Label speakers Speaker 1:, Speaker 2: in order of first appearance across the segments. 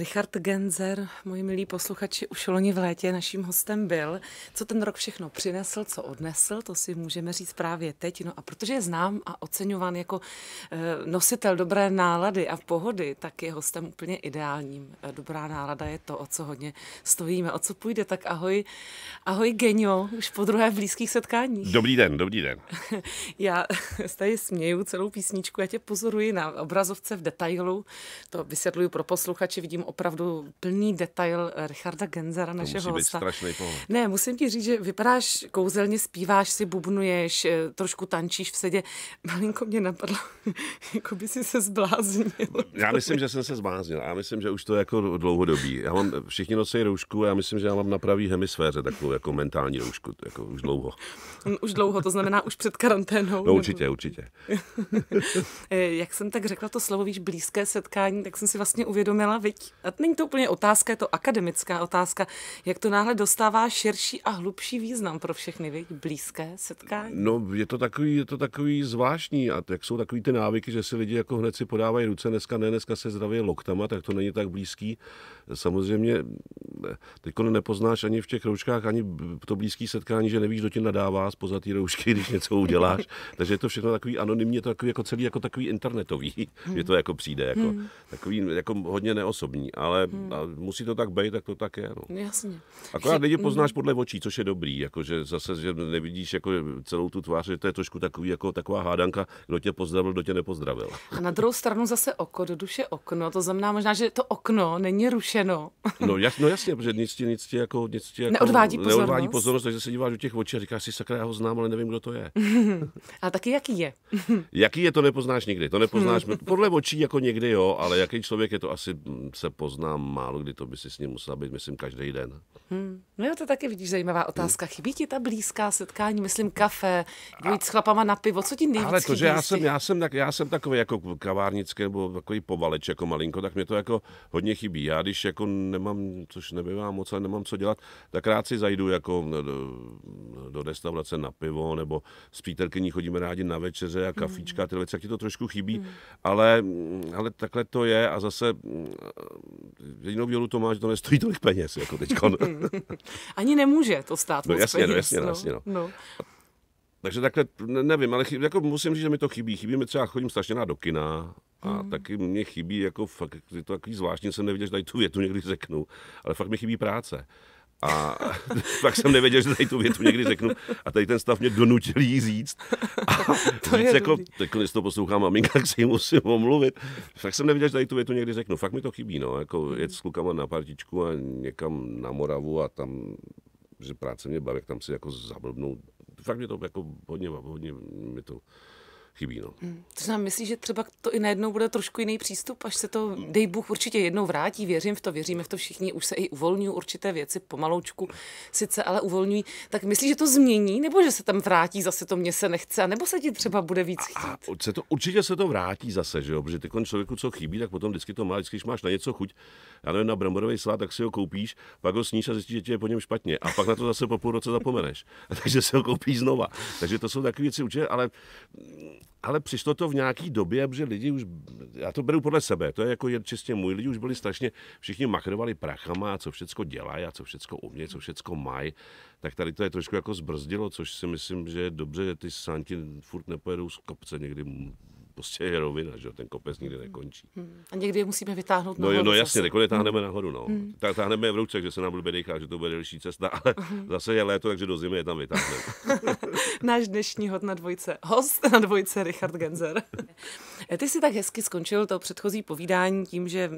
Speaker 1: Richard Genzer, moji milí posluchači, už loni v létě naším hostem byl. Co ten rok všechno přinesl, co odnesl, to si můžeme říct právě teď. No a protože je znám a oceňován jako eh, nositel dobré nálady a pohody, tak je hostem úplně ideálním. Eh, dobrá nálada je to, o co hodně stojíme, o co půjde. Tak ahoj, ahoj Genio, už po druhé v blízkých setkáních.
Speaker 2: Dobrý den, dobrý den.
Speaker 1: Já tady směju celou písničku, já tě pozoruji na obrazovce v detailu, to vysvětluju pro posluchače, vidím opravdu plný detail eh, Richarda Genzera, našeho musí hosta. Být strašný pohled. Ne, musím ti říct, že vypadáš kouzelně, zpíváš si, bubnuješ, eh, trošku tančíš v sedě. Malinko mě napadlo, jako by si se zbláznil.
Speaker 2: Já myslím, že jsem se zbláznil. Já myslím, že už to je jako dlouhodobý. Já mám, všichni nosí roušku, já myslím, že já mám na pravý hemisféře takovou jako mentální roušku, jako už dlouho.
Speaker 1: Mm, už dlouho, to znamená už před karanténou. No určitě, nebo... určitě. Eh, jak jsem tak řekla to slovo, víš, blízké setkání, tak jsem si vlastně uvědomila, viď, a není to úplně otázka, je to akademická otázka, jak to náhle dostává širší a hlubší význam pro všechny, viď? blízké setkání?
Speaker 2: No, je to takový, je to takový zvláštní a jak jsou takový ty návyky, že si lidi jako hned si podávají ruce, dneska ne, dneska se zdraví loktama, tak to není tak blízký. Samozřejmě teď nepoznáš ani v těch rouškách, ani to blízký setkání, že nevíš, kdo ti nadává z té roušky, když něco uděláš. Takže je to všechno takový anonymně, je to takový jako celý jako takový internetový, hmm. že to jako přijde, jako, hmm. takový jako hodně neosobní ale hmm. musí to tak být, tak to tak je. No.
Speaker 1: Jasně. Akorát lidi poznáš
Speaker 2: mhm. podle očí, což je dobrý, jakože zase, že nevidíš jako celou tu tvář, že to je trošku takový, jako taková hádanka, kdo tě pozdravil, kdo tě nepozdravil.
Speaker 1: A na druhou stranu zase oko, do duše okno, to znamená možná, že to okno není rušeno. No,
Speaker 2: jas, no jasně, protože nic ti, nic ti jako, nic ti jako neodvádí pozornost. Neodvádí pozornost, takže se díváš do těch očí a říkáš si, sakra, já ho znám, ale nevím, kdo to je.
Speaker 1: a taky jaký je?
Speaker 2: jaký je, to nepoznáš nikdy. To nepoznáš, hmm. podle očí jako někdy, jo, ale jaký člověk je to asi mm, se poznám málo kdy, to by si s ním musela být, myslím, každý den.
Speaker 1: Hmm. No jo, to taky vidíš zajímavá otázka. Hmm. Chybí ti ta blízká setkání, myslím, kafe, jít s chlapama na pivo, co ti nejvíc Ale to, že já prostě? jsem,
Speaker 2: já, jsem tak, já jsem takový jako kavárnický nebo takový povaleč jako malinko, tak mě to jako hodně chybí. Já když jako nemám, což nebývá moc, ale nemám co dělat, tak rád si zajdu jako eh, do, do restaurace na pivo, nebo s přítelkyní chodíme rádi na večeře a kafíčka, hmm. tyhle věci, jak ti to trošku chybí, hmm. ale, ale takhle to je a zase mm, jedinou výhodu to má, že to nestojí tolik peněz, jako teď.
Speaker 1: Ani nemůže to stát no, moc jasně, no peněz. No, jasně, no. jasně, no. no.
Speaker 2: Takže takhle, ne, nevím, ale chybí, jako musím říct, že mi to chybí. Chybí mi třeba, chodím strašně na do kina a hmm. taky mě chybí, jako fakt, je to takový zvláštní, jsem neviděl, že tady tu větu někdy řeknu, ale fakt mi chybí práce. A tak jsem nevěděl, že tady tu větu někdy řeknu. A tady ten stav mě donutil jí říct. A to říct jako, tak když to poslouchám maminka, tak si ji musím omluvit. Tak jsem nevěděl, že tady tu větu někdy řeknu. Fakt mi to chybí, no. Jako jet s klukama na partičku a někam na Moravu a tam, že práce mě baví, tam si jako zablbnout. Fakt mě to jako hodně, hodně mi to chybí. No. Hmm.
Speaker 1: To znamená, myslíš, že třeba to i najednou bude trošku jiný přístup, až se to, dej Bůh, určitě jednou vrátí, věřím v to, věříme v to všichni, už se i uvolňují určité věci pomaloučku, sice ale uvolňují, tak myslíš, že to změní, nebo že se tam vrátí zase to mě se nechce, nebo se ti třeba bude víc chtít? A,
Speaker 2: a se to, určitě se to vrátí zase, že jo, protože ty člověku, co chybí, tak potom vždycky to má, vždycky, když máš na něco chuť, já nevím, na bramborový slát, tak si ho koupíš, pak ho sníš a zjistíš, že ti je po něm špatně. A pak na to zase po půl roce zapomeneš. Takže se ho koupíš znova. Takže to jsou takové věci určitě, ale ale přišlo to v nějaký době, protože lidi už, já to beru podle sebe, to je jako je čistě můj, lidi už byli strašně, všichni machrovali prachama a co všecko dělají a co všecko umějí, co všecko mají, tak tady to je trošku jako zbrzdilo, což si myslím, že je dobře, že ty santi furt nepojedou z kopce, někdy prostě je rovina, že ten kopec nikdy hmm. nekončí.
Speaker 1: Hmm. A někdy je musíme vytáhnout No, nahoru, no jasně, takhle hmm. táhneme
Speaker 2: hmm. nahoru, no. Hmm. Tak táhneme je v ruce, že se nám blbě dýchat, že to bude delší cesta, ale hmm. zase je léto, takže do zimy je tam vytáhneme.
Speaker 1: Náš dnešní hod na dvojce, host na dvojce Richard Genzer. Ty si tak hezky skončil to předchozí povídání tím, že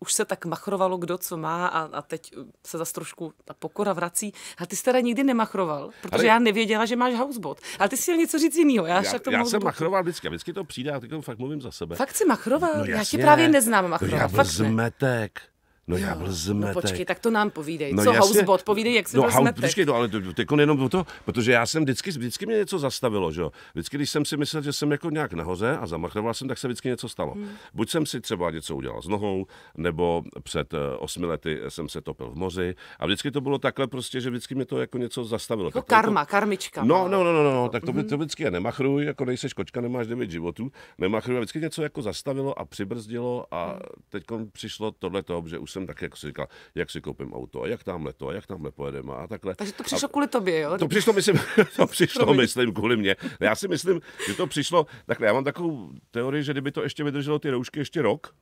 Speaker 1: už se tak machrovalo, kdo co má a, a teď se zase trošku ta pokora vrací. A ty jsi teda nikdy nemachroval, protože ale... já nevěděla, že máš housebot. Ale ty jsi měl něco říct jiného. Já, já, já jsem
Speaker 2: machroval vždycky, vždycky to přijde teď fakt mluvím za sebe. Fakt si Machrová? No, já tě právě neznám Machrová. já byl fakt zmetek. Ne. No já byl zmetek. No počkej,
Speaker 1: tak to nám povídej. No, co jasně, housebot? Povídej, jak se no, byl house, zmetek. Počkej,
Speaker 2: no ale teď jenom to, protože já jsem vždycky, vždycky mě něco zastavilo, že jo. Vždycky, když jsem si myslel, že jsem jako nějak nahoře a zamachroval jsem, tak se vždycky něco stalo. Hmm. Buď jsem si třeba něco udělal s nohou, nebo před uh, osmi lety jsem se topil v moři a vždycky to bylo takhle prostě, že vždycky mě to jako něco zastavilo. Jako tak karma, to...
Speaker 1: karmička. No, no,
Speaker 2: no, no, no, no tak to, hmm to vždycky je nemachruj, jako nejseš kočka, nemáš devět životů, nemachruj a vždycky něco jako zastavilo a přibrzdilo a hmm. teď přišlo tohle že už jsem jsem tak, jak si říkal, jak si koupím auto a jak tamhle to a jak tamhle pojedeme a takhle. Takže to přišlo
Speaker 1: a, kvůli tobě, jo? To přišlo, myslím,
Speaker 2: to přišlo, Promiň. myslím, kvůli mě. No, já si myslím, že to přišlo, takhle já mám takovou teorii, že kdyby to ještě vydrželo ty roušky ještě rok,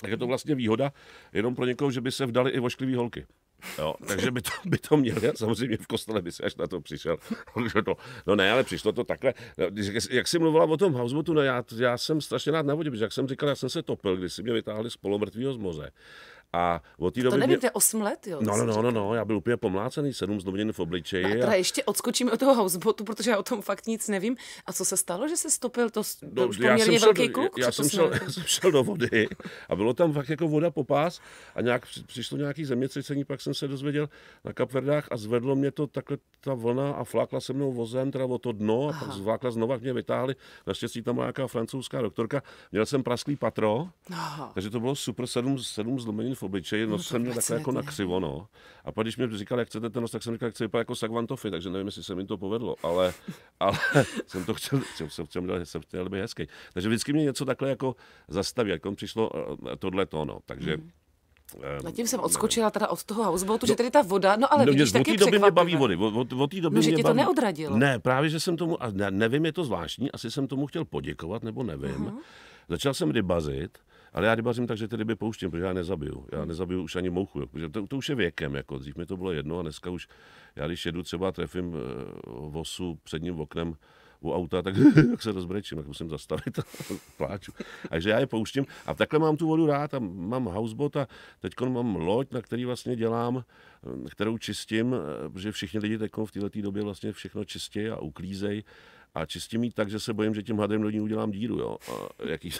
Speaker 2: tak je to vlastně výhoda jenom pro někoho, že by se vdali i vošklivý holky. Jo, takže by to, by to měli, samozřejmě v kostele by se až na to přišel. no ne, ale přišlo to takhle. No, jak jsi mluvila o tom housebotu, no já, já jsem strašně rád na vodě, protože jak jsem říkal, já jsem se topil, když si mě vytáhli z polomrtvého z moře. A od té doby... To nevíte, mě...
Speaker 1: 8 let, jo? No, no, no,
Speaker 2: no, no, já byl úplně pomlácený, 7 zlomenin v obličeji. A, a... Teda
Speaker 1: ještě odskočíme od toho housebotu, protože já o tom fakt nic nevím. A co se stalo, že se stopil? To byl no, už poměrně velký šel, kluk? Já, já jsem, šel, já jsem
Speaker 2: šel do vody a bylo tam fakt jako voda po pás a nějak přišlo nějaký zemětřesení, pak jsem se dozvěděl na Kapverdách a zvedlo mě to takhle ta vlna a flákla se mnou vozem, teda o to dno a Aha. pak zvákla znova, mě vytáhli. Naštěstí tam nějaká francouzská doktorka. Měl jsem prasklý patro, Aha. takže to bylo super, 7, 7 zlomenin v obličeji, no jsem no, měl takhle jako na křivo, no. A pak když mi říkal, jak chcete ten nos, tak jsem říkal, jak chcete vypadat jako Sagvantofy, takže nevím, jestli se mi to povedlo, ale, ale jsem to chtěl, chtěl jsem, chtěl, chtěl, chtěl být hezký. Takže vždycky mě něco takhle jako zastaví, jako přišlo eh, tohle to, no. Takže mm.
Speaker 1: Eh, tím jsem odskočila teda od toho houseboatu, no, že tady ta voda, no ale no, vidíš, taky doby mě
Speaker 2: baví vody. Od, od té doby no, že mě tě baví... to neodradilo. Ne, právě, že jsem tomu, a ne, nevím, je to zvláštní, asi jsem tomu chtěl poděkovat, nebo nevím. Uh-huh. Začal jsem rybazit, ale já rybařím tak, že ty ryby pouštím, protože já nezabiju. Já hmm. nezabiju už ani mouchu, jo, jako, protože to, to, už je věkem. Jako. Dřív mi to bylo jedno a dneska už, já když jedu třeba trefím eh, vosu předním oknem, u auta, tak, tak se rozbrečím, tak musím zastavit a pláču. Takže já je pouštím a takhle mám tu vodu rád a mám houseboat a teď mám loď, na který vlastně dělám, eh, kterou čistím, eh, protože všichni lidi teď v této době vlastně všechno čistí a uklízejí a čistím ji tak, že se bojím, že tím hadem do ní udělám díru, jo, a ji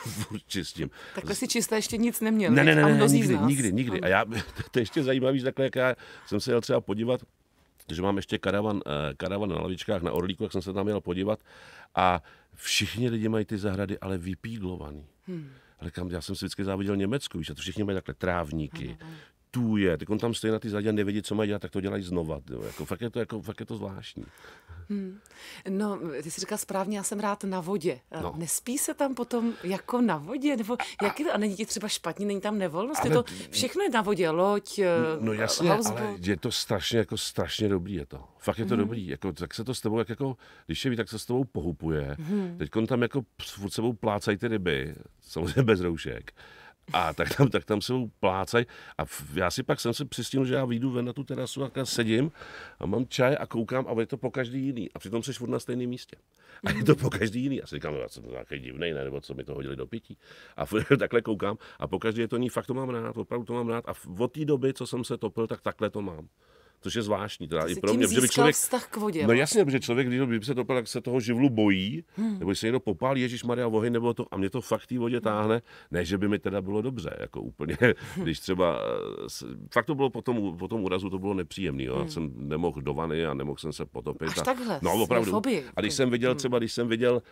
Speaker 2: čistím. Takhle si
Speaker 1: čisté ještě nic neměl. Ne, ne, ne, ne, ne nikdy, nikdy, nikdy.
Speaker 2: A já, to je ještě zajímavý, že takhle, jak já jsem se jel třeba podívat, že mám ještě karavan, eh, karavan na lavičkách na Orlíku, jak jsem se tam měl podívat a všichni lidi mají ty zahrady, ale vypíglovaný. Hmm. Ale kam, já jsem si vždycky záviděl Německu, víš, a to všichni mají takhle trávníky, lituje, tak on tam stojí na ty zadě a nevědí, co mají dělat, tak to dělají znova. Jo. Jako, fakt, je to, jako, fakt je to zvláštní.
Speaker 1: Hmm. No, ty jsi říkal správně, já jsem rád na vodě. No. Nespí se tam potom jako na vodě? Nebo jak je to? A není ti třeba špatně, není tam nevolnost? Ale... Je to, všechno je na vodě, loď, eh, No jasně, ale
Speaker 2: je to strašně, jako strašně dobrý je to. Fakt je to hmm. dobrý. Jako, tak se to s tebou, jak jako, když je ví, tak se s tebou pohupuje. Hmm. Teď on tam jako s sebou plácají ty ryby, samozřejmě bez roušek. A tak tam, tak tam se mu plácají. A já si pak jsem se přistihnul, že já vyjdu ven na tu terasu a sedím a mám čaj a koukám a je to po každý jiný. A přitom jsi furt na stejném místě. A je to po každý jiný. A si říkám, no, já jsem to nějaký divný, ne, nebo co mi to hodili do pití. A takhle koukám a po každý je to ní, fakt to mám rád, opravdu to mám rád. A od té doby, co jsem se topil, tak takhle to mám což je zvláštní, teda to i pro mě. že by člověk, vztah k vodě. No, no jasně, protože člověk, když by se topil, tak se toho živlu bojí, hmm. nebo se někdo popálí, Ježíš Maria vohy, nebo to, a mě to fakt té vodě táhne, ne, že by mi teda bylo dobře, jako úplně, když třeba, eh, fakt to bylo po tom, po tom úrazu, to bylo nepříjemné, hmm. jsem nemohl do vany a nemohl jsem se potopit. Až a, takhle, no, opravdu. Fobii. A když jsem viděl hmm. třeba, když jsem viděl,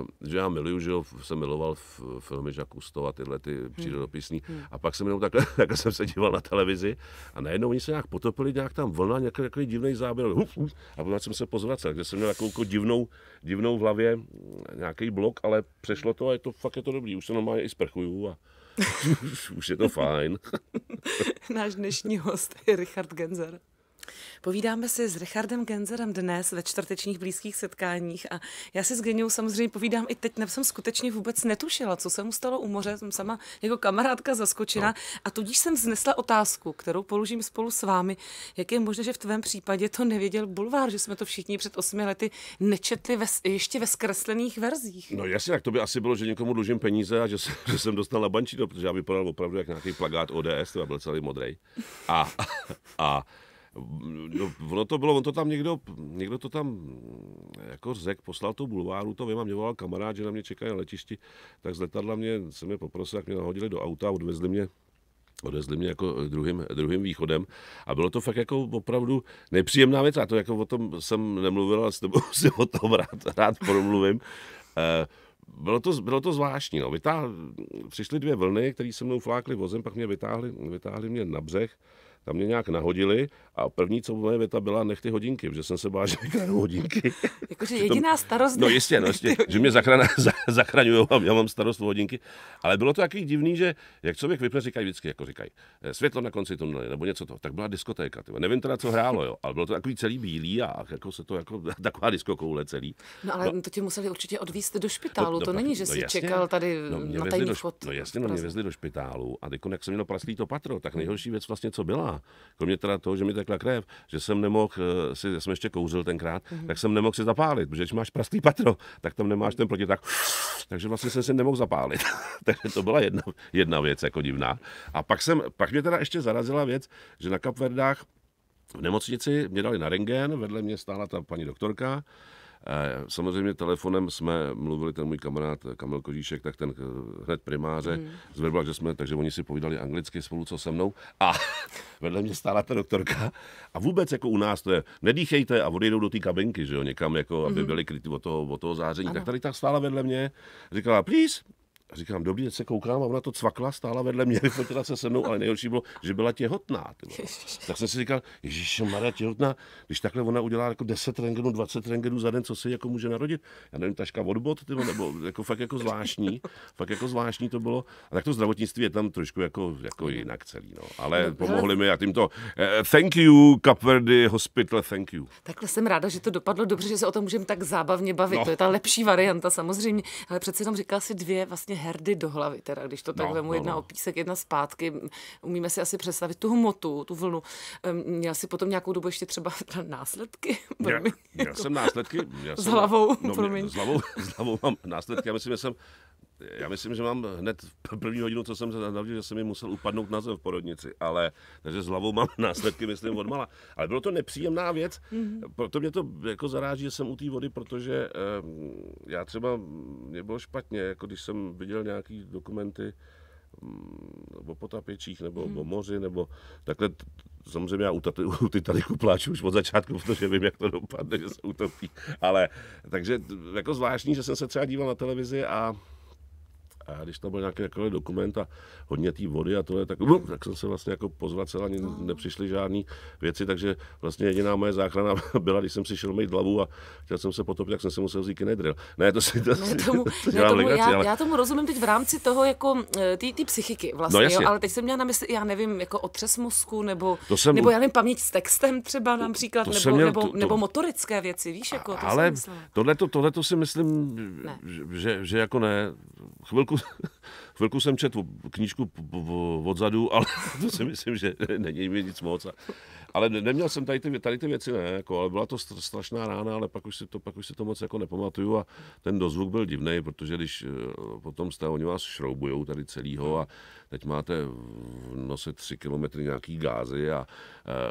Speaker 2: uh, že já miluju, že jsem miloval v, filmy Žaku a tyhle ty hmm. přírodopisní, hmm. a pak jsem jenom takhle, takhle jsem se díval na televizi a najednou oni se nějak potopili nějak tam vlna, nějaký takový divný záběr. Huf, uf, A potom jsem se pozvracel, kde jsem měl takovou jako divnou, divnou v hlavě nějaký blok, ale přešlo to a je to fakt je to dobrý. Už se normálně i sprchuju a už je to fajn.
Speaker 1: Náš dnešní host je Richard Genzer. Povídáme si s Richardem Genzerem dnes ve čtvrtečních blízkých setkáních a já si s Geniou samozřejmě povídám i teď, jsem skutečně vůbec netušila, co se mu stalo u moře, jsem sama jako kamarádka zaskočena no. a tudíž jsem vznesla otázku, kterou položím spolu s vámi, jak je možné, že v tvém případě to nevěděl bulvár, že jsme to všichni před osmi lety nečetli ve, ještě ve zkreslených verzích.
Speaker 2: No jasně, tak to by asi bylo, že někomu dlužím peníze a že, jsem, že jsem dostal na bančí, protože já vypadal opravdu jak nějaký plagát ODS, to byl celý modrý A, a, a No, ono to bylo, on to tam někdo, někdo to tam jako řek, poslal to bulváru, to vím, a mě volal kamarád, že na mě čekají na letišti, tak z letadla mě, se mě poprosil, jak mě nahodili do auta a odvezli mě odvezli mě jako druhým, druhým východem a bylo to fakt jako opravdu nepříjemná věc a to jako o tom jsem nemluvil ale s tebou si o tom rád, rád promluvím. Eh, bylo to, bylo to zvláštní. No. Vytáhl, přišly dvě vlny, které se mnou flákly vozem, pak mě vytáhli, vytáhli mě na břeh tam mě nějak nahodili a první, co moje věta byla, nech ty hodinky, protože jsem se bál, že nekradu hodinky. Jakože jediná starost. No jistě, no, jistě že mě zachrana, zachraňují a já mám starost o hodinky. Ale bylo to takový divný, že jak člověk vypne, říkají vždycky, jako říkají, eh, světlo na konci tunelu nebo něco to, tak byla diskotéka. Tyvo. Nevím teda, co hrálo, jo, ale bylo to takový celý bílý a jako se to jako taková diskokoule celý.
Speaker 1: No ale no, no to tě museli určitě odvíst do špitálu, no, no, to není, no, že no, jsi jasně, čekal tady no, na tajný do, No jasně, no, mě vezli
Speaker 2: do špitálu a teď, jak jsem měl praslý to patro, tak nejhorší věc vlastně, co byla, Kromě teda toho, že mi tekla krev, že jsem nemohl, eh, si, já jsem ještě kouřil tenkrát, mm-hmm. tak jsem nemohl si zapálit, protože když máš prastý patro, tak tam nemáš ten protitak. Takže vlastně jsem si nemohl zapálit. Takže to byla jedna, jedna věc jako divná. A pak, jsem, pak mě teda ještě zarazila věc, že na Kapverdách v nemocnici mě dali na rengén, vedle mě stála ta paní doktorka Eh, samozřejmě telefonem jsme mluvili, ten můj kamarád Kamil Kožíšek, tak ten eh, hned primáře mm. zverbal, že jsme, takže oni si povídali anglicky spolu, co se mnou. A vedle mě stála ta doktorka. A vůbec jako u nás to je, nedýchejte a odejdou do té kabinky, že jo, někam, jako, aby mm. byli kryty od toho, od toho záření. Ano. Tak tady ta stála vedle mě, říkala, please, a říkám, dobrý, teď se koukám a ona to cvakla, stála vedle mě, vyfotila se se mnou, ale nejhorší bylo, že byla těhotná. Tak jsem si říkal, Ježíš, Maria těhotná, když takhle ona udělá jako 10 rengenů, 20 rengenů za den, co si jako může narodit. Já nevím, taška odbot, bot, nebo jako fakt jako zvláštní, fakt jako zvláštní to bylo. A tak to zdravotnictví je tam trošku jako, jako jinak celý, no. Ale no, pomohli mi a tím to. Eh, thank you, Kapverdy, Hospital, thank you.
Speaker 1: Takhle jsem ráda, že to dopadlo dobře, že se o tom můžeme tak zábavně bavit. No. To je ta lepší varianta samozřejmě, ale přece jenom říkal si dvě vlastně herdy do hlavy, teda, když to tak no, vemu, no, jedna no. o jedna zpátky. Umíme si asi představit tu hmotu, tu vlnu. Měl si potom nějakou dobu ještě třeba následky? Já, já
Speaker 2: jako jsem následky. Já jsem, s hlavou, no, promiň. S hlavou, s hlavou mám následky. Já myslím, že jsem já myslím, že mám hned první hodinu, co jsem se navždy, že jsem mi musel upadnout na zem v porodnici, ale takže s hlavou mám následky, myslím, odmala. Ale bylo to nepříjemná věc, mhm. proto mě to jako zaráží, že jsem u té vody, protože eh, já třeba, mě bylo špatně, jako když jsem viděl nějaký dokumenty mm, o potapěčích, nebo hmm o moři, nebo takhle, samozřejmě já u, taty, u Titaniku pláču už od začátku, protože vím, jak to dopadne, že se utopí. Ale takže jako zvláštní, že jsem se třeba díval na televizi a a když tam byl nějaký takový dokument a hodně té vody a tohle, tak, no, tak jsem se vlastně jako pozvracel, ani no. nepřišly žádné věci, takže vlastně jediná moje záchrana byla, když jsem si šel mít hlavu a chtěl jsem se potopit, tak jsem se musel vzít kinedril. Ne, to si to, ne, tomu, to ne, tomu, legaci, já, ale... já,
Speaker 1: tomu rozumím teď v rámci toho jako eh, ty psychiky vlastně, no, jasně. jo, ale teď jsem měl na mysli, já nevím, jako otřes mozku, nebo, to jsem, nebo já nevím, paměť s textem třeba například, nebo, měl, nebo, to, to, nebo, motorické věci, víš, jako to ale
Speaker 2: tohle, to si myslím, že, že jako ne, chvilku, chvilku jsem četl knížku odzadu, ale to si myslím, že není mi nic moc. Ale neměl jsem tady ty, tady ty věci, ne, jako, ale byla to strašná rána, ale pak už si to, pak už si to moc jako nepamatuju a ten dozvuk byl divný, protože když eh, potom jste, oni vás šroubujou tady celýho a teď máte v nose tři kilometry nějaký gázy a, a eh,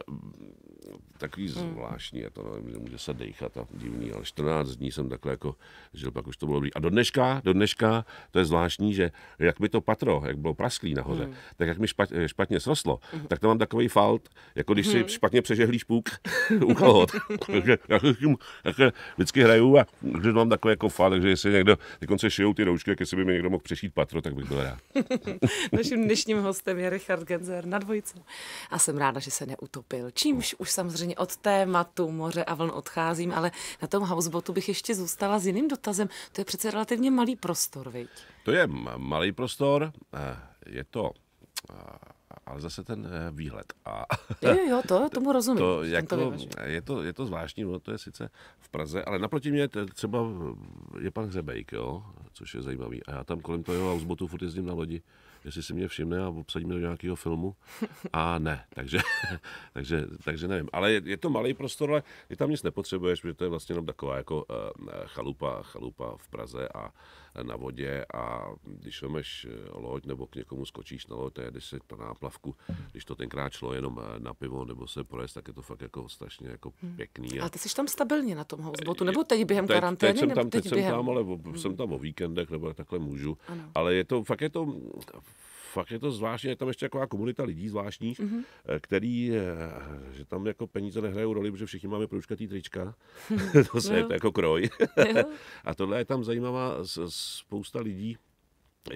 Speaker 2: takový hmm. zvláštní, je to nevím, nemůže se dechat a divný, ale 14 dní jsem takhle jako žil, pak už to bylo dobrý. A do dneška, do dneška, to je zvláštní, že jak mi to patro, jak bylo prasklý nahoře, hmm. tak jak mi špat, eh, špatně sroslo, hmm. tak tam mám takový falt, jako když si hmm. špatně přežehlíš půk u kalhot. Jako vždycky hraju a když mám takový jako falt, takže jestli někdo, konce šijou ty roušky, jak jestli by mi někdo mohl přešít patro, tak bych byl rád.
Speaker 1: Naším dnešním hostem je Richard Genzer na dvojicu A jsem ráda, že se neutopil, čímž už samozřejmě od tématu moře a vln odcházím, ale na tom housebotu bych ještě zůstala s jiným dotazem. To je přece relativně malý prostor, viď?
Speaker 2: To je malý prostor, eh, je to eh, ale zase ten eh, výhled. A jo, jo, to tomu rozumím. To, jako, to je, to, je to zvláštní, no, to je sice v Praze, ale naproti mě třeba je pan Hřebejk, jo, což je zajímavý. A já tam kolem toho housebotu furt jezdím na lodi jestli si mě všimne a obsadí mě do nějakého filmu. A ne, takže, takže, takže nevím. Ale je, je to malý prostor, ale ty tam nic nepotřebuješ, protože to je vlastně jenom taková jako uh, chalupa, chalupa v Praze a na vodě a když vemeš eh, loď nebo k někomu skočíš na loď, to je když se na náplavku, když to tenkrát šlo jenom eh, na pivo nebo se projezd, tak je to fakt jako strašně jako hmm. pěkný. A ty
Speaker 1: jsi tam stabilně na tom houseboatu, eh, nebo teď během teď, karantény? Teď jsem tam, teď, teď během... jsem tam, ale hmm. jsem
Speaker 2: tam o víkendech nebo takhle můžu, ano. ale je to, fakt je to, fakt je to zvláštní, je tam ještě taková komunita lidí zvláštních, mm-hmm. který, eh, že tam jako peníze nehrajou roli, protože všichni máme průčkatý trička, mhm. to se no. jako kroj. a tohle je tam zajímavá spousta lidí,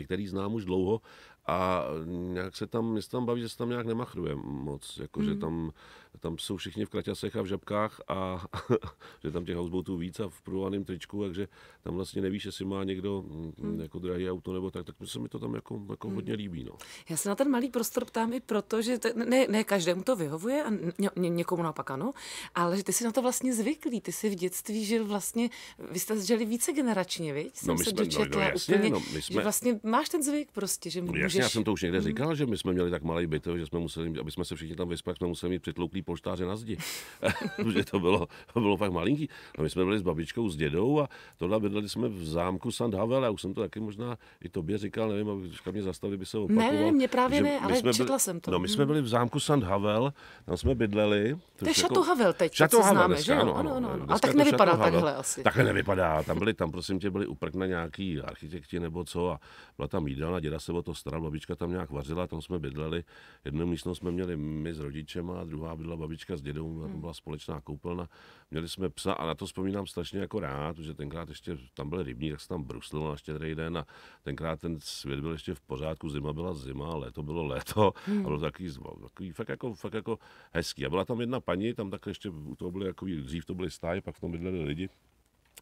Speaker 2: který znám už dlouho a nějak se tam, mě se tam baví, že se tam nějak nemachruje moc, jako, mm. že hmm. tam, tam jsou všichni v kraťasech a v žabkách a že tam těch houseboatů víc a v průvaném tričku, takže tam vlastně nevíš, jestli má někdo mm. Hmm. jako drahý auto nebo tak, tak
Speaker 1: se mi to tam jako, jako mm. hodně líbí. No. Já se na ten malý prostor ptám i proto, že to, ne, ne každému to vyhovuje a ně, ně, někomu naopak ano, ale že ty jsi na to vlastně zvyklý, ty jsi v dětství žil vlastně, vy jste žili více generačně, viď? Jsem no my se jsme, dočetla no, no, jasně, úplně, no, my jsme... že vlastně máš ten zvyk prostě, že no, můžeš Jasně, já jsem to už někde říkal,
Speaker 2: že my jsme měli tak malý byt, že jsme museli, aby jsme se všichni tam vyspali, jsme museli mít přitlouklý polštáře na zdi. že to bylo, bylo fakt malinký. A my jsme byli s babičkou, s dědou a tohle bydleli jsme v zámku San Havel. Já už jsem to taky možná i tobě říkal, nevím, aby mě zastavili, by se opakoval. Ne, ne, mě právě ne, ale četla byli, jsem to. No, my jsme mm. byli v zámku San Havel, tam jsme bydleli. To je jako- Šato Havel teď, co Havel, známe, že ano, ano, ano, ano. A tak nevypadá takhle asi. Takhle nevypadá, tam byli, tam prosím tě byli uprkna nějaký architekti nebo co a byla tam jídelna, děda se o to staral babička tam nějak vařila, tam jsme bydleli. Jednu místnost jsme měli my s rodičem a druhá bydla babička s dědou, hmm. byla společná koupelna. Měli jsme psa a na to vzpomínám strašně jako rád, protože tenkrát ještě tam byl rybní, tak se tam bruslil na štědrý den a tenkrát ten svět byl ještě v pořádku, zima byla zima, léto bylo léto hmm. a bylo takový, takový fakt, jako, fakt jako hezký. A byla tam jedna paní, tam tak ještě to byly jako, dřív to byly stáje, pak v tom bydleli lidi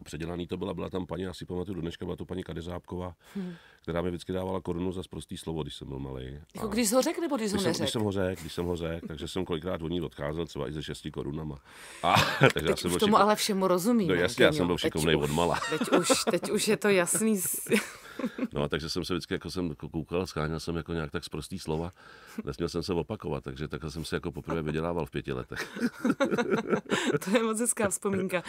Speaker 2: předělaný to byla, byla tam paní, asi pamatuju do dneška, byla to paní Kadeřábková, hmm. která mi vždycky dávala korunu za prostý slovo, když jsem byl malý.
Speaker 1: Jako když ho řekl, nebo když, když ho neřekl? Když
Speaker 2: jsem ho řekl, když jsem ho řekl, takže jsem kolikrát od ní odcházel, třeba i ze šesti korunama. A, takže Teď já jsem už tomu šikov... ale
Speaker 1: všemu rozumím. No, no jasně, já jsem byl šikovný odmala. Teď už, teď už je to jasný.
Speaker 2: No a takže jsem se vždycky jako jsem koukal, scháněl jsem jako nějak tak z prostý slova, nesměl jsem se opakovat, takže takhle jsem se jako poprvé vydělával v pěti letech.
Speaker 1: to je moc hezká vzpomínka.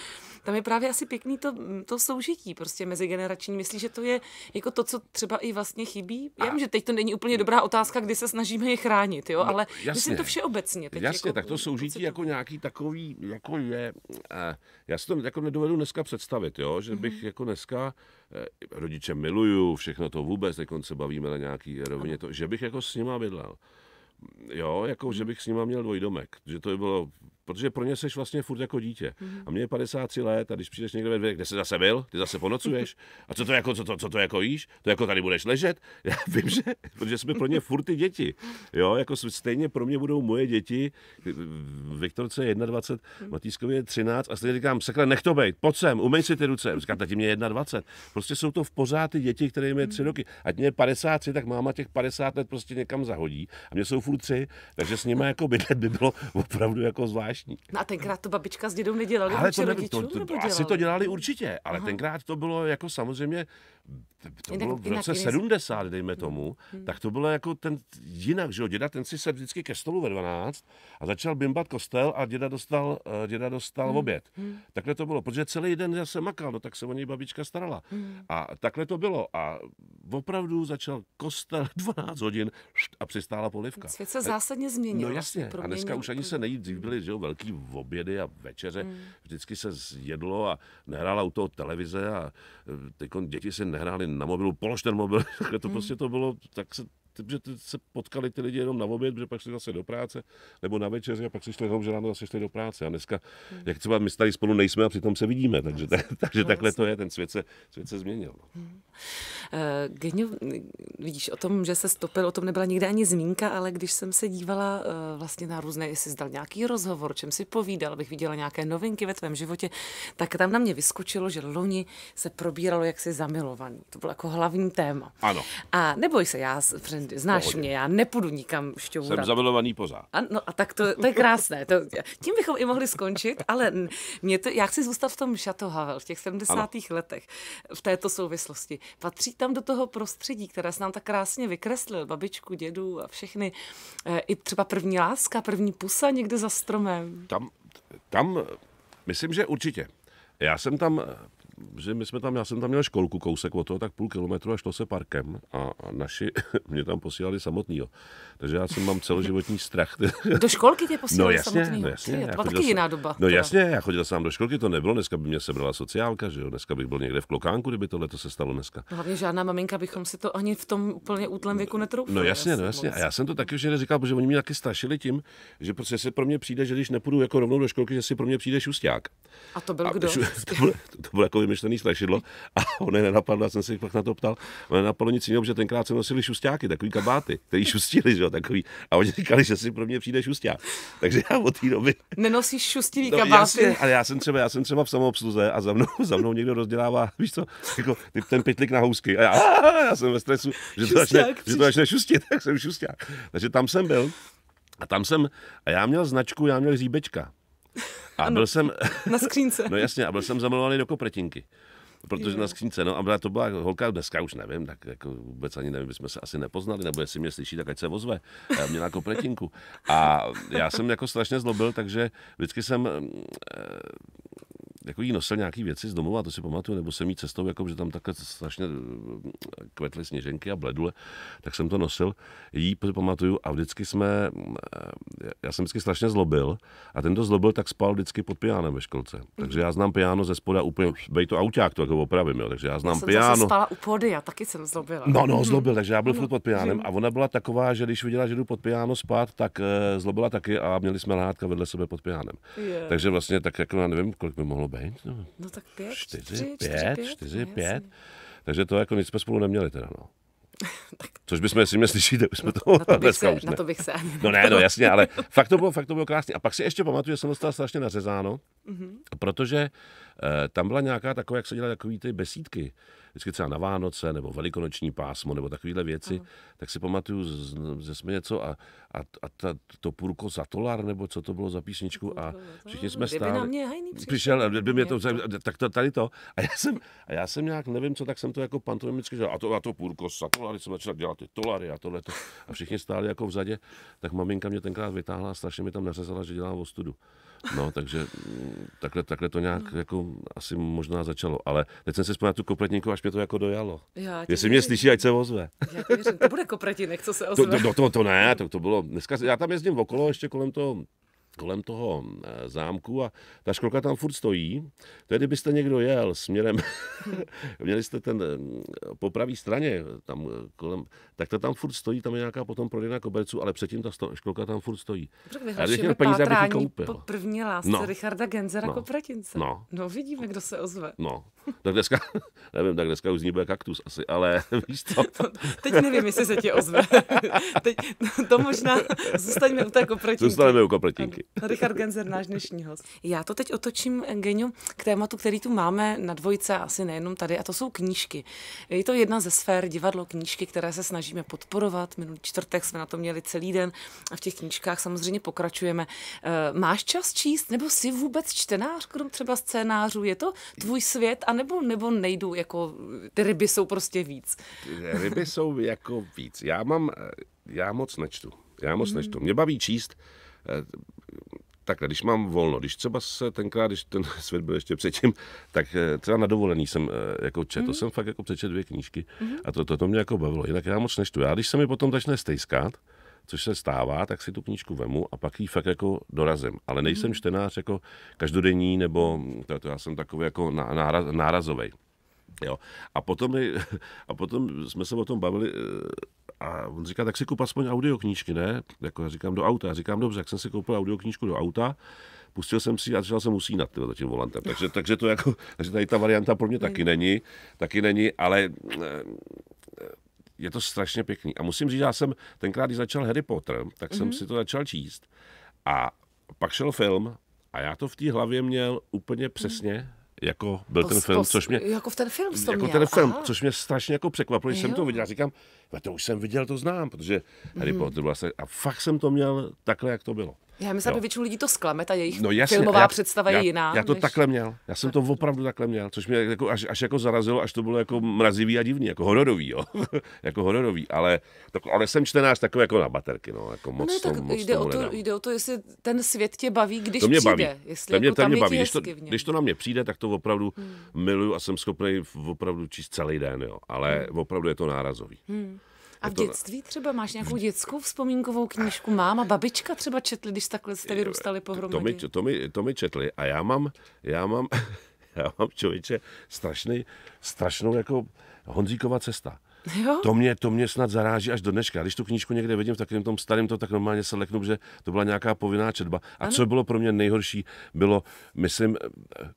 Speaker 1: Tam je právě asi pěkný to, to soužití prostě mezigenerační. Myslíš, že to je jako to, co třeba i vlastně chybí? Já vím, že teď to není úplně dobrá otázka, kdy se snažíme je chránit, jo, no, ale jasně. myslím to všeobecně. Teď jasně, jako, tak to
Speaker 2: soužití jako nějaký takový, jako je, eh, já si to jako nedovedu dneska představit, jo, že mhm. bych mm-hmm. jako dneska Eh, rodiče miluju, všechno to vůbec, dokonce bavíme na nějaký rovině, to, že bych jako s nima bydlel. Jo, jako že bych s nima měl dvojdomek, že to by bylo protože pro ně seš vlastně furt jako dítě. Mm-hmm. A mě je 53 let a když přijdeš někde ve dvě, kde jsi zase byl, ty zase ponocuješ, a co to jako, co to, co to jako jíš, to jako tady budeš ležet, já vím, že, protože jsme pro ně furt ty děti, jo, jako stejně pro mě budou moje děti, Viktorce je 21, mhm. Matýskovi je 13 a stejně říkám, sakra, nech to bejt, pojď sem, umej si ty ruce, říkám, tati mě je 21, prostě jsou to v pořád ty děti, které mi je 3 mhm. roky, ať mě je 53, tak máma těch 50 let prostě někam zahodí a mě jsou furt 3, takže s nimi jako bydlet by bylo opravdu jako zvlášť strašný.
Speaker 1: No a tenkrát to babička s dědou nedělali ale to, nevím, rodičů, to, to, to Asi to
Speaker 2: dělali určitě, ale Aha. tenkrát to bylo jako samozřejmě to jinak, bylo v roce jinak, 70, dejme mm. tomu, hmm. tak to bylo jako ten jinak, že jo, děda ten si se vždycky ke stolu ve 12 a začal bimbat kostel a děda dostal, eh, děda dostal hmm. oběd. Hmm. Takhle to bylo, protože celý den se makal, no tak se o něj babička starala. Hmm. A takhle to bylo a opravdu začal kostel 12 hodin a přistála polivka. Svět se zásadně změnil. No vlastně jasně, a dneska už ani se nejí, dřív byly, že jo, velký obědy a večeře, hmm. vždycky se jedlo a nehrála u toho televize a eh, teď děti se ne nehráli na mobilu, polož ten mobil, to hmm. prostě to bylo, tak se že se potkali ty lidi jenom na oběd, protože pak šli zase do práce, nebo na večeři a pak si šli jenom, že ráno zase šli do práce. A dneska, hmm. jak třeba my tady spolu nejsme a přitom se vidíme, takže, tak, takže no, takhle to je, ten svět se, svět se změnil. No. Hmm.
Speaker 1: Eh, Genio, vidíš, o tom, že se stopil, o tom nebyla nikdy ani zmínka, ale když jsem se dívala eh, vlastně na různé, jestli zdal nějaký rozhovor, čem si povídal, abych viděla nějaké novinky ve tvém životě, tak tam na mě vyskočilo, že loni se probíralo, jak jsi zamilovaný. To bylo jako hlavní téma. Ano. A neboj se, já Znáš mě, já nepůjdu nikam šťourat. Jsem
Speaker 2: zamilovaný pořád.
Speaker 1: A, no a tak to, to je krásné. To, tím bychom i mohli skončit, ale mě to, já chci zůstat v tom Chateau Havel, v těch 70. Ano. letech, v této souvislosti. Patří tam do toho prostředí, které se nám tak krásně vykreslil, babičku, dědu a všechny. E, I třeba první láska, první pusa někde za stromem.
Speaker 2: Tam, tam myslím, že určitě. Já jsem tam že my jsme tam, já jsem tam měl školku kousek od toho, tak půl kilometru a šlo se parkem a, a naši mě tam posílali samotného. Takže já jsem mám celoživotní strach. Do
Speaker 1: školky tě posílali no, jasně, samotnýho? No, jasně, Ty, to byla taky jsem, jiná doba. No teda.
Speaker 2: jasně, já chodil sám do školky, to nebylo, dneska by mě sebrala sociálka, že jo, dneska bych byl někde v klokánku, kdyby tohle to se stalo dneska.
Speaker 1: No, hlavně žádná maminka bychom si to ani v tom úplně útlem věku no, netroufali. No jasně, no jasně. A já jsem
Speaker 2: to taky už říkal, protože oni mě taky strašili tím, že prostě se pro mě přijde, že když nepůjdu jako rovnou do školky, že si pro mě přijde šusták.
Speaker 1: A to byl a, kdo?
Speaker 2: To byl, to byl jako vymyšlený strašidlo a je nenapadl, já jsem se pak na to ptal, ono nenapadlo nic jiného, že tenkrát se nosili šustáky, takový kabáty, který šustili, že jo, takový. A oni říkali, že si pro mě přijde šusták. Takže já od té doby. Nenosíš šustivý no, kabáty. Jasně, ale já jsem třeba, já jsem třeba v samoobsluze a za mnou, za mnou někdo rozdělává, víš co, jako ten pytlik na housky. A já, já jsem ve stresu, že to, začne, že to začne šustit, tak jsem šusták. Takže tam jsem byl. A tam jsem, a já měl značku, já měl říbečka. A ano, byl jsem... Na skřínce. no jasně, a byl jsem zamilovaný do kopretinky. Protože jo. na skřínce, no a byla to byla holka, dneska už nevím, tak jako vůbec ani nevím, bychom se asi nepoznali, nebo jestli mě slyší, tak ať se ozve. Já měla kopletinku. A já jsem jako strašně zlobil, takže vždycky jsem jako jí nosil nějaký věci z domova, to si pamatuju, nebo jsem jí cestou, jako, že tam takhle strašně eh, kvetly sněženky a bledule, tak jsem to nosil. Jí pamatuju a vždycky jsme, mm, eh, já jsem vždycky strašně zlobil a ten, kdo zlobil, tak spal vždycky pod piánem ve školce. Takže já znám piano ze spoda úplně, bej to auták, to jako opravím, jo. takže já znám já jsem piano. Zase
Speaker 1: spala u pody, já taky jsem zlobil. No, no, zlobil,
Speaker 2: takže já byl no, furt pod piánem hm. a ona byla taková, že když viděla, že jdu pod piano spát, tak eh, zlobila taky a měli jsme lehátka vedle sebe pod piánem. Yeah. Takže vlastně tak jako já nevím, kolik by mohlo být být? No, no tak pět, čtyři, čtyři, pět, čtyři, pět, čtyři, pět. pět. No Takže to jako nic jsme spolu neměli teda, no. tak... Což bychom, jestli mě slyšíte, už jsme no, to, na no to bych se, už ne. Na to bych se ani No ne, no jasně, ale fakt to bylo, fakt to bylo krásné. A pak si ještě pamatuju, že jsem dostal strašně nařezáno, mm-hmm. protože uh, Eh, tam byla nějaká taková, jak se dělají takové ty besídky, vždycky třeba na Vánoce nebo velikonoční pásmo nebo takovéhle věci, uh-huh. tak si pamatuju, že jsme něco a, a, a ta, to půrko za tolar, nebo co to bylo za písničku a všichni jsme stáli. Kdyby na mě hajný přišel. přišel kdyby mě to, tak to, tady to. A já jsem, a já jsem nějak, nevím co, tak jsem to jako pantomimicky dělal. A to, a to půrko za tolary, jsem začal dělat ty tolary a tohle. A všichni stáli jako vzadě, tak maminka mě tenkrát vytáhla a strašně mi tam nařezala, že dělám ostudu. No, takže mm, takhle, takhle to nějak no. jako asi možná začalo. Ale teď jsem si spomněl tu kopretníku, až mě to jako dojalo. Já Jestli mě slyší, ať se ozve.
Speaker 1: Já věřím, to bude kopletinek, co se ozve. To, no, to,
Speaker 2: to, to ne, to, to bylo. Dneska, já tam jezdím okolo, ještě kolem toho kolem toho eh, zámku a ta školka tam furt stojí. Tedy byste někdo jel směrem, měli jste ten eh, po pravé straně, eh, tam kolem, tak ta tam furt stojí, tam je nějaká potom prodejna koberců, ale předtím ta školka tam furt stojí. Dobře, když měl peníze, abych koupil. Po první lásce no. Richarda Genzera no. Kopratince. No.
Speaker 1: no. vidíme, kdo se ozve. No,
Speaker 2: tak dneska, nevím, tak dneska už z ní bude kaktus asi, ale víš to. To,
Speaker 1: teď nevím, jestli se ti ozve. teď, to možná zůstaňme u té kopratinky. Zůstaneme u kopratinky. No, Richard Genzer, náš dnešní host. Já to teď otočím, Geniu, k tématu, který tu máme na dvojce, asi nejenom tady, a to jsou knížky. Je to jedna ze sfér divadlo knížky, které se snažíme podporovat. Minulý čtvrtek jsme na to měli celý den a v těch knížkách samozřejmě pokračujeme. Eh, máš čas číst, nebo jsi vůbec čtenář, krom třeba scénářů? Je to tvůj svět, anebo nebo nejdu, jako ty ryby jsou prostě víc? Ryby
Speaker 2: jsou jako víc. Já mám, eh, já moc nečtu. Já moc mm. nečtu. Mě baví číst, Eh, takhle, když mám volno, když třeba se tenkrát, když ten svět byl ještě předtím, tak eh, třeba na dovolený jsem eh, jako četl, mm-hmm. to jsem fakt jako přečet dvě knížky mm-hmm. a to, to, to mě jako bavilo, jinak já moc neštu. Já když se mi potom začne stejskat, což se stává, tak si tu knížku vemu a pak ji fakt jako dorazím. Ale nejsem mm-hmm. čtenář jako každodenní, nebo to, to já jsem takový jako náraz, nárazový. Jo. A, potom, a potom jsme se o tom bavili a on říká, tak si kup aspoň audioknížky, ne? Jako já říkám do auta. Já říkám, dobře, jak jsem si koupil audioknížku do auta, pustil jsem si a začal jsem usínat za tím volantem. Takže, takže, to jako, takže tady ta varianta pro mě taky mm. není, taky není, ale eh, je to strašně pěkný. A musím říct, já jsem tenkrát, když začal Harry Potter, tak jsem mm-hmm. si to začal číst. A pak šel film a já to v té hlavě měl úplně mhm. přesně, mm-hmm jako byl to, ten film, to, což mě... Jako v ten film jsi to Jako měl. ten film, Aha. což mě strašně jako překvapilo, když jsem to viděl. říkám, a to už jsem viděl, to znám, protože Harry mm Potter byl vlastně, a fakt jsem to měl takhle, jak to bylo.
Speaker 1: Já myslím, že většinu lidí to sklame, ta jejich no, jasně, filmová já, představa je jiná. Já to než... takhle
Speaker 2: měl, já jsem to opravdu takhle měl, což mě jako až, až jako zarazilo, až to bylo jako mrazivý a divný, jako hororový, jo. jako hororový, ale, tak, ale jsem čtenář takový jako na baterky, no, jako no moc no, tak tom, moc jde, o to,
Speaker 1: jde o to, jestli ten svět tě baví, když to mě přijde, jestli to mě, jako to mě baví. Když to, když
Speaker 2: to na mě přijde, tak to opravdu hmm. miluju a jsem schopný opravdu číst celý den, jo, ale hmm. opravdu je to nárazový.
Speaker 1: Hmm. A v jako- dětství třeba máš nějakou dětskou vzpomínkovou knížku? Máma, babička třeba četli, když takhle jste vyrůstali pohromadě? To mi,
Speaker 2: to mi, to mi četli a já mám, já mám, já mám člověče strašný, strašnou jako Honzíková cesta. Jo? To, mě, to mě snad zaráží až do dneška. Když tu knížku někde vidím v takovém tom starém, to tak normálně se leknu, že to byla nějaká povinná četba. A ano. co bylo pro mě nejhorší, bylo, myslím,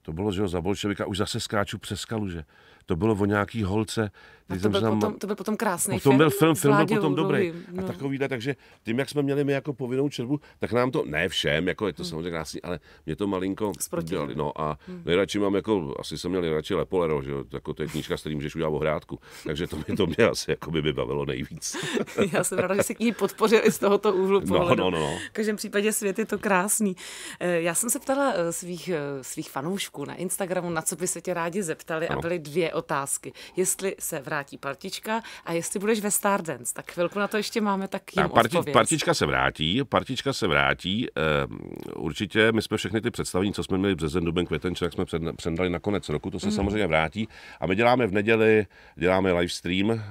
Speaker 2: to bylo, že jo, za bolševika, už zase skáču přes skalu, že? To bylo o nějaký holce, a to byl, potom, to
Speaker 1: byl potom krásný potom no, film. byl film, film byl potom dobrý.
Speaker 2: No. A takovýhle, takže tím, jak jsme měli my jako povinnou čerbu, tak nám to, ne všem, jako je to hmm. samozřejmě krásný, ale mě to malinko dělali. No a hmm. nejradši mám jako, asi jsem měl nejradši Lepolero, že jako to je knížka, s kterým můžeš udělat ohrádku. Takže to mě, to mě asi jako by, by bavilo nejvíc. Já jsem ráda, že si k ní
Speaker 1: podpořili z tohoto úhlu no, pohledu. No, no, no. V každém případě svět je to krásný. Eh, já jsem se ptala eh, svých, eh, svých fanoušků na Instagramu, na co by se tě rádi zeptali ano. a byly dvě otázky. Jestli se vrátí vrátí partička a jestli budeš ve Stardance. Tak chvilku na to ještě máme, tak jim parti, Partička
Speaker 2: se vrátí, partička se vrátí. Um, určitě my jsme všechny ty představení, co jsme měli březen, duben, květen, červen, jsme před, na konec roku, to se mm. samozřejmě vrátí. A my děláme v neděli, děláme live stream uh,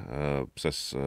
Speaker 2: přes, uh,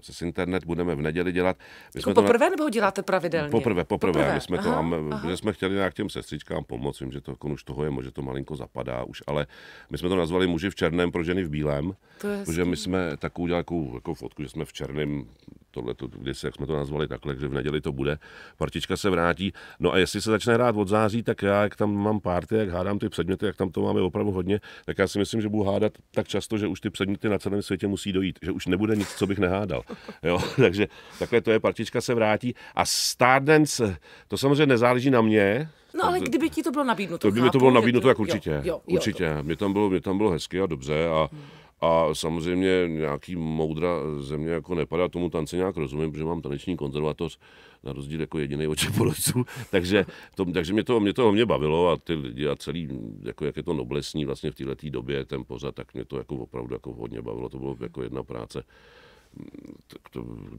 Speaker 2: přes internet, budeme v neděli dělat. My jako jsme poprvé na... nebo ho děláte pravidelně? Poprvé, poprvé. poprvé. My jsme aha, to, aha. my, jsme chtěli nějak těm sestřičkám pomoct, vím, že to jako už toho je, že to malinko zapadá už, ale my jsme to nazvali muži v černém pro ženy v bílém problém, to protože my jsme takovou udělali jako, fotku, že jsme v černém, tohle, když jak jsme to nazvali takhle, že v neděli to bude, partička se vrátí, no a jestli se začne hrát od září, tak já, jak tam mám párty, jak hádám ty předměty, jak tam to máme opravdu hodně, tak já si myslím, že budu hádat tak často, že už ty předměty na celém světě musí dojít, že už nebude nic, co bych nehádal. Jo? Takže takhle to je, partička se vrátí a Stardance, to samozřejmě nezáleží na mě, No ale kdyby
Speaker 1: ti to bylo nabídnuto, To by mi to bylo nabídnuto, tak určitě. Jo, jo, určitě.
Speaker 2: Jo, to... Mě, tam bylo, mě tam bylo hezky a dobře a hmm. A samozřejmě nějaký moudra země jako nepadá, tomu tanci nějak rozumím, protože mám taneční konzervatoř, na rozdíl jako jediný od Čeporovců, takže, to, takže mě, to, mě to mě bavilo a ty lidi a celý, jako jak je to noblesní vlastně v této době, ten pořad, tak mě to jako opravdu jako hodně bavilo, to bylo jako jedna práce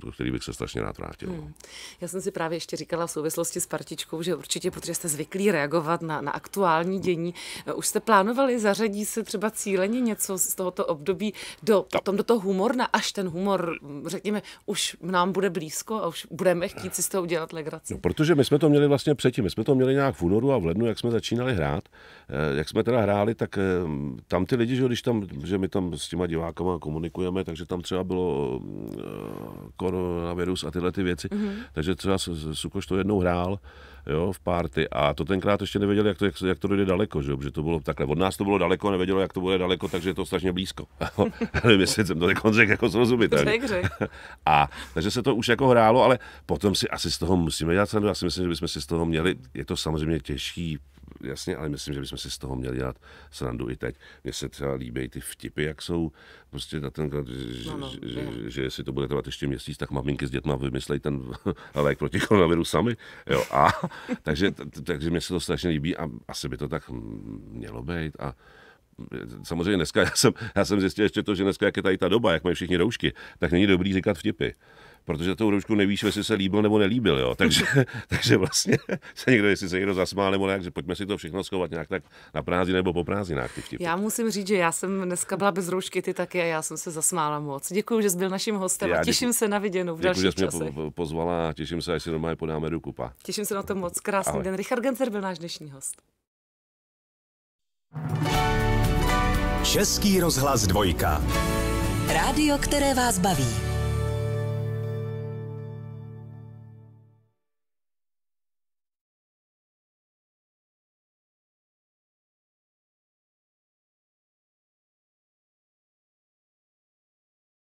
Speaker 2: do který bych se strašně rád vrátil. Hmm.
Speaker 1: Já jsem si právě ještě říkala v souvislosti s partičkou, že určitě, protože jste zvyklí reagovat na, na aktuální dění, eh, už jste plánovali, zařadit se třeba cíleně něco z tohoto období do, no. tom, do toho humorna, až ten humor, mm, řekněme, už nám bude blízko a už budeme chtít si z toho udělat legraci. No,
Speaker 2: protože my jsme to měli vlastně předtím, my jsme to měli nějak v únoru a v lednu, jak jsme začínali hrát, eh, jak jsme teda hráli, tak eh, tam ty lidi, že když tam, že my tam s těma divákama komunikujeme, takže tam třeba bylo Eh, koronavirus a tyhle ty věci. Mm-hmm. Takže třeba Sukoš to jednou hrál jo, v párty a to tenkrát ještě nevěděl, jak to, jak, jak to jde daleko, že? protože to bylo takhle, od nás to bylo daleko, nevědělo, jak to bude daleko, takže je to strašně blízko. Nevím, jestli jsem to řekl jako srozumitelně. a takže se to už jako hrálo, ale potom si asi z toho musíme dělat Já si myslím, že bychom si z toho měli, je to samozřejmě těžší jasně, ale myslím, že bychom si z toho měli dělat srandu i teď. Mně se třeba líbí ty vtipy, jak jsou prostě na ten, že, no, no, že, no. že, jestli to bude trvat ještě měsíc, tak maminky s dětma vymyslej ten lék proti koronaviru sami. Jo, a, takže, takže mě se to strašně líbí a asi by to tak mělo být. A, samozřejmě dneska, já jsem, já jsem zjistil ještě to, že dneska, jak je tady ta doba, jak mají všichni roušky, tak není dobrý říkat vtipy protože tou roušku nevíš, jestli se líbil nebo nelíbil, jo. Takže, takže vlastně se někdo, jestli se někdo zasmál nebo ne, že pojďme si to všechno schovat nějak tak na prázdnin nebo po prázdninách. Ty vtipy.
Speaker 1: Já musím říct, že já jsem dneska byla bez roušky, ty taky a já jsem se zasmála moc. Děkuji, že jsi byl naším hostem já a těším děkuji, se na viděnou v děkuji, dalších že jsi časech. mě
Speaker 2: po, pozvala a těším se, až si normálně podáme do kupa.
Speaker 1: Těším se na to moc. Krásný Ahoj. den. Richard Genzer byl náš dnešní host.
Speaker 2: Český rozhlas dvojka.
Speaker 1: Rádio, které vás baví.